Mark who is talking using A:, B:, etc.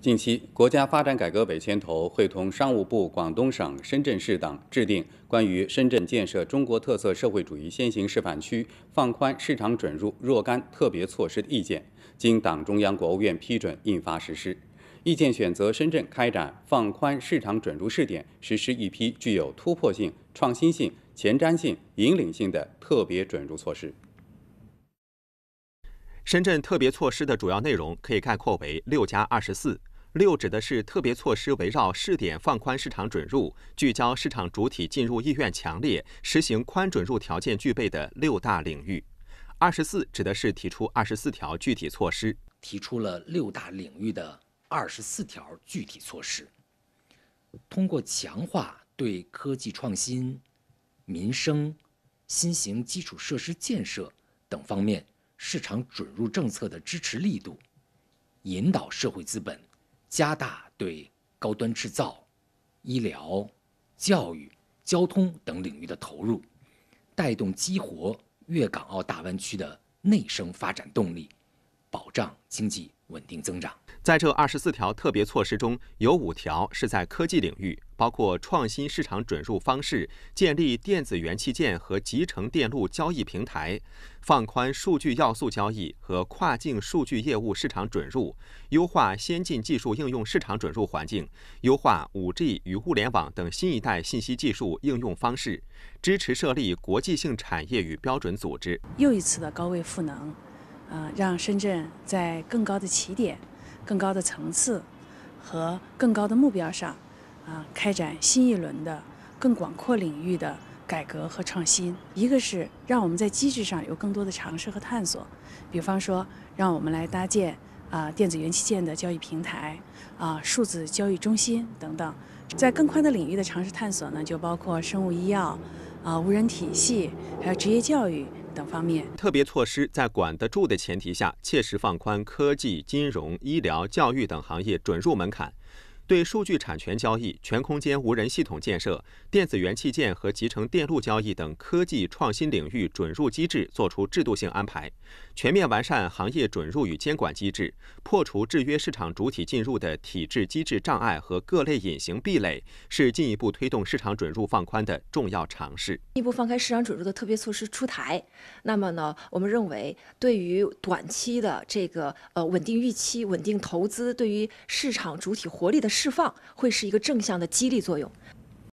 A: 近期，国家发展改革委牵头，会同商务部、广东省、深圳市等制定《关于深圳建设中国特色社会主义先行示范区放宽市场准入若干特别措施的意见》，经党中央、国务院批准印发实施。意见选择深圳开展放宽市场准入试点，实施一批具有突破性、创新性、前瞻性、引领性的特别准入措施。
B: 深圳特别措施的主要内容可以概括为“六加二十四”。六指的是特别措施围绕试点放宽市场准入，聚焦市场主体进入意愿强烈、实行宽准入条件具备的六大领域。
C: 二十四指的是提出二十四条具体措施，提出了六大领域的二十四条具体措施，通过强化对科技创新、民生、新型基础设施建设等方面市场准入政策的支持力度，引导社会资本。加大对高端制造、医疗、教育、交通等领域的投入，带动激活粤港澳大湾区的内生发展动力，保障经济稳定增长。在这二
B: 十四条特别措施中，有五条是在科技领域，包括创新市场准入方式、建立电子元器件和集成电路交易平台、放宽数据要素交易和跨境数据业务市场准入、优化先进技术应用市场准入环境、优化 5G 与物联网等新一代信息技术应用方式、支持设立国际性产业与标准组织。
D: 又一次的高位赋能，呃，让深圳在更高的起点。更高的层次和更高的目标上，啊，开展新一轮的更广阔领域的改革和创新。一个是让我们在机制上有更多的尝试和探索，比方说，让我们来搭建啊电子元器件的交易平台，啊数字交易中心等等。在更宽的领域的尝试探索呢，就包括生物医药。啊，无人体系还有职业教育等方面，
B: 特别措施在管得住的前提下，切实放宽科技、金融、医疗、教育等行业准入门槛。对数据产权交易、全空间无人系统建设、电子元器件和集成电路交易等科技创新领域准入机制作出制度性安排，全面完善行业准入与监管机制，破除制约市场主体进入的体制机制障碍和各类隐形壁垒，是进一步推动市场准入放宽的重要尝试。进
D: 一步放开市场准入的特别措施出台，那么呢？我们认为，对于短期的这个呃稳定预期、稳定投资，对于市场主体活力的。释放会是一个正向的激励作用。